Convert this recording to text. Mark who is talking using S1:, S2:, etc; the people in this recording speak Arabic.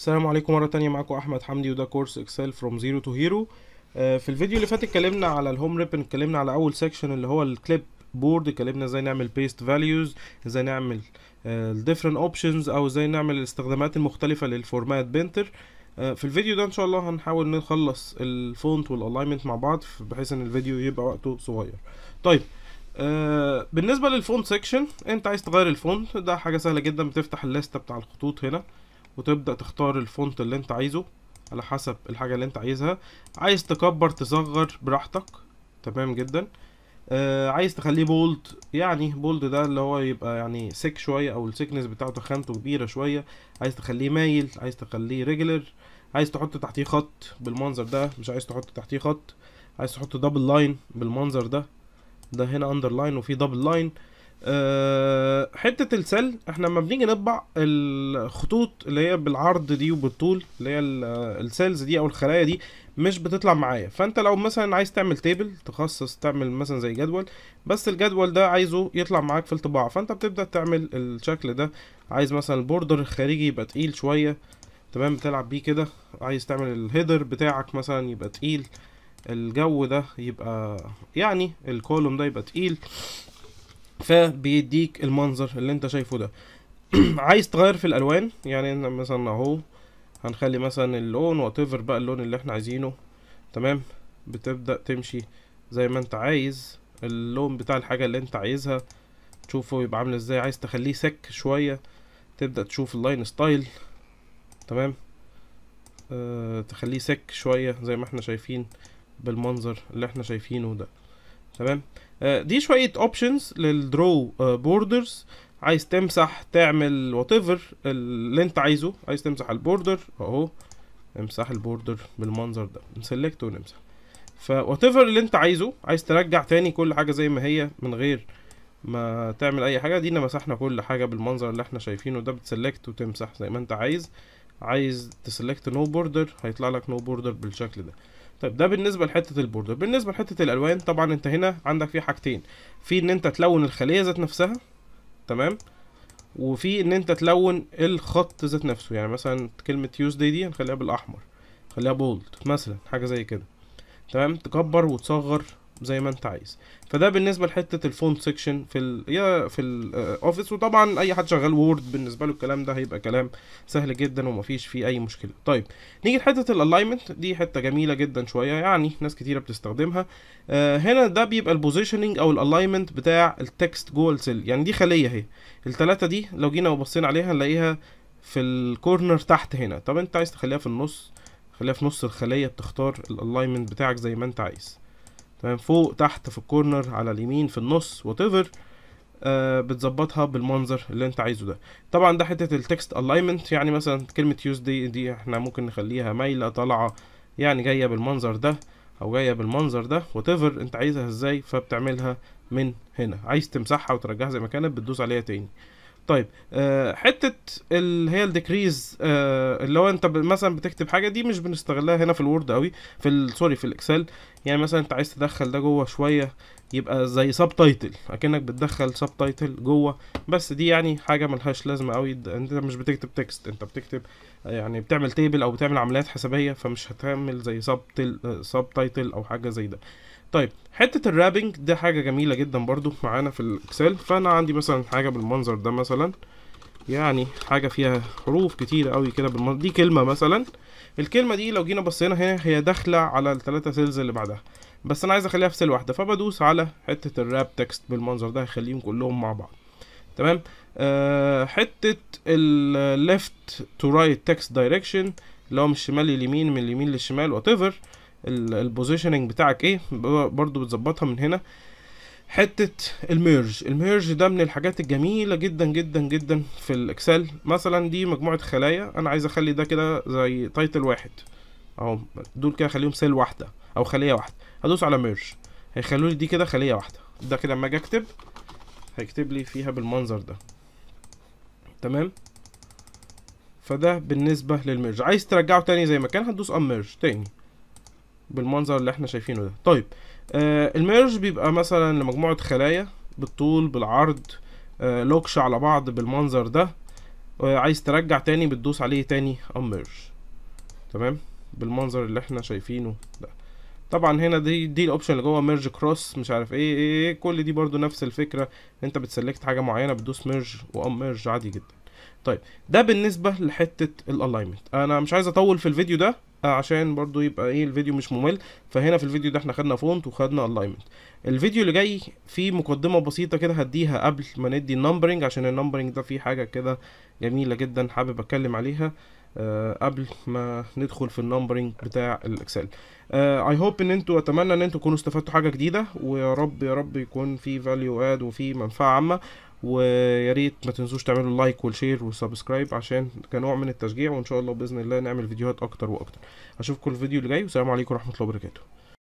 S1: السلام عليكم مرة تانية معاكم أحمد حمدي وده كورس إكسل فروم زيرو تو هيرو في الفيديو اللي فات اتكلمنا على الهوم ريب اتكلمنا على أول سيكشن اللي هو الكليب بورد اتكلمنا ازاي نعمل بيست فاليوز ازاي نعمل الديفرنت آه، اوبشنز او ازاي نعمل الاستخدامات المختلفة للفورمات آه، بنتر في الفيديو ده ان شاء الله هنحاول نخلص الفونت والالاينمنت مع بعض بحيث ان الفيديو يبقى وقته صغير طيب آه، بالنسبه للفونت سيكشن انت عايز تغير الفونت ده حاجه سهله جدا بتفتح الليسته بتاع الخطوط هنا وتبدأ تختار الفونت اللي انت عايزه على حسب الحاجة اللي انت عايزها عايز تكبر تصغر براحتك تمام جدا آه عايز تخليه بولد يعني بولد ده اللي هو يبقى يعني سيك شوية او السيكنس بتاعته خانته كبيرة شوية عايز تخليه مايل عايز تخليه ريجولر عايز تحط تحتيه خط بالمنظر ده مش عايز تحط تحتيه خط عايز تحط دبل لاين بالمنظر ده ده هنا اندر لاين وفي دبل لاين أه حته السل احنا لما بنيجي نطبع الخطوط اللي هي بالعرض دي وبالطول اللي هي السيلز دي او الخلايا دي مش بتطلع معايا فانت لو مثلا عايز تعمل تيبل تخصص تعمل مثلا زي جدول بس الجدول ده عايزه يطلع معاك في الطباعه فانت بتبدا تعمل الشكل ده عايز مثلا البوردر الخارجي يبقى تقيل شويه تمام بتلعب بيه كده عايز تعمل الهيدر بتاعك مثلا يبقى تقيل الجو ده يبقى يعني الكولوم ده يبقى تقيل فبيديك المنظر اللي انت شايفه ده عايز تغير في الالوان يعني مثلا اهو هنخلي مثلا اللون واتيفر بقى اللون اللي احنا عايزينه تمام بتبدا تمشي زي ما انت عايز اللون بتاع الحاجه اللي انت عايزها تشوفه يبقى عامل ازاي عايز تخليه سك شويه تبدا تشوف اللاين ستايل تمام أه تخليه سك شويه زي ما احنا شايفين بالمنظر اللي احنا شايفينه ده تمام آه، دي شويه اوبشنز للدرو بوردرز عايز تمسح تعمل وات ايفر اللي انت عايزه عايز تمسح البوردر اهو امسح البوردر بالمنظر ده نسلكت ونمسح ف ايفر اللي انت عايزه عايز ترجع تاني كل حاجه زي ما هي من غير ما تعمل اي حاجه دينا مسحنا كل حاجه بالمنظر اللي احنا شايفينه ده بتسلكت وتمسح زي ما انت عايز عايز تسلكت نو بوردر هيطلع لك نو بوردر بالشكل ده طيب ده بالنسبه لحته البوردر بالنسبه لحته الالوان طبعا انت هنا عندك في حاجتين في ان انت تلون الخليه ذات نفسها تمام وفي ان انت تلون الخط ذات نفسه يعني مثلا كلمه يوز دي هنخليها بالاحمر نخليها بولد مثلا حاجه زي كده تمام تكبر وتصغر زي ما انت عايز فده بالنسبه لحته الفونت سيكشن في الـ في الاوفيس آه، وطبعا اي حد شغال وورد بالنسبه له الكلام ده هيبقى كلام سهل جدا ومفيش فيه اي مشكله طيب نيجي لحته الالاينمنت دي حته جميله جدا شويه يعني ناس كتيره بتستخدمها آه هنا ده بيبقى البوزيشننج او الالاينمنت بتاع التكست جوه السيل يعني دي خليه اهي الثلاثه دي لو جينا وبصينا عليها نلاقيها في الكورنر تحت هنا طب انت عايز تخليها في النص خليها في نص الخليه بتختار الالاينمنت بتاعك زي ما انت عايز تمام فوق تحت في الكورنر على اليمين في النص وات ايفر آه بتظبطها بالمنظر اللي انت عايزه ده طبعا ده حته التكست الاينمنت يعني مثلا كلمه يوزداي دي احنا ممكن نخليها مايله طالعه يعني جايه بالمنظر ده او جايه بالمنظر ده وات ايفر انت عايزها ازاي فبتعملها من هنا عايز تمسحها وترجعها زي ما كانت بتدوس عليها تاني طيب آه، حته اللي هي الديكريز آه، اللي هو انت مثلا بتكتب حاجه دي مش بنستغلها هنا في الوورد قوي في سوري في الاكسل يعني مثلا انت عايز تدخل ده جوه شويه يبقى زي سب تايتل اكنك بتدخل سب تايتل جوه بس دي يعني حاجه ملهاش لازمه قوي انت مش بتكتب تكست انت بتكتب يعني بتعمل تيبل او بتعمل عمليات حسابيه فمش هتعمل زي سب سب تايتل او حاجه زي ده طيب حته الرابنج ده حاجه جميله جدا برضو معانا في الاكسل فانا عندي مثلا حاجه بالمنظر ده مثلا يعني حاجه فيها حروف كتير قوي كده بالمنظر دي كلمه مثلا الكلمه دي لو جينا بصينا هنا هي داخله على الثلاثه سيلز اللي بعدها بس انا عايز اخليها في سيل واحده فبدوس على حته الراب تكست بالمنظر ده هخليهم كلهم مع بعض تمام آه حته الليفت تو رايت تكست دايركشن اللي هو من الشمال لليمين من اليمين للشمال وات ايفر البوزيشننج بتاعك ايه برضو بتظبطها من هنا حته الميرج الميرج ده من الحاجات الجميله جدا جدا جدا في الاكسل مثلا دي مجموعه خلايا انا عايز اخلي ده كده زي تايتل واحد اهو دول كده خليهم سيل واحده او خليه واحده هدوس على ميرج هيخلوا لي دي كده خليه واحده ده كده لما اجي اكتب هيكتب لي فيها بالمنظر ده تمام فده بالنسبه للميرج عايز ترجعه تاني زي ما كان هتدوس ام ميرج تاني بالمنظر اللي احنا شايفينه ده طيب آه الميرج بيبقى مثلا لمجموعه خلايا بالطول بالعرض آه لوكش على بعض بالمنظر ده آه عايز ترجع تاني بتدوس عليه تاني ام ميرج تمام بالمنظر اللي احنا شايفينه ده طبعا هنا دي دي الاوبشن اللي جوه ميرج كروس مش عارف ايه،, ايه, ايه, كل دي برضو نفس الفكره انت بتسلكت حاجه معينه بتدوس ميرج وام ميرج عادي جدا طيب ده بالنسبه لحته الالاينمنت انا مش عايز اطول في الفيديو ده آه، عشان برضو يبقى ايه الفيديو مش ممل فهنا في الفيديو ده احنا خدنا فونت وخدنا الاينمنت الفيديو اللي جاي فيه مقدمه بسيطه كده هديها قبل ما ندي النمبرنج عشان النمبرنج ده فيه حاجه كده جميله جدا حابب اتكلم عليها آه، قبل ما ندخل في النمبرنج بتاع الاكسل اي آه، هوب ان انتوا اتمنى ان انتوا تكونوا استفدتوا حاجه جديده ويا رب يا رب يكون في فاليو اد وفي منفعه عامه ويا ريت ما تنسوش تعملوا لايك والشير وسبسكرايب عشان كنوع من التشجيع وان شاء الله باذن الله نعمل فيديوهات اكتر واكتر اشوفكم الفيديو اللي جاي والسلام عليكم ورحمه الله وبركاته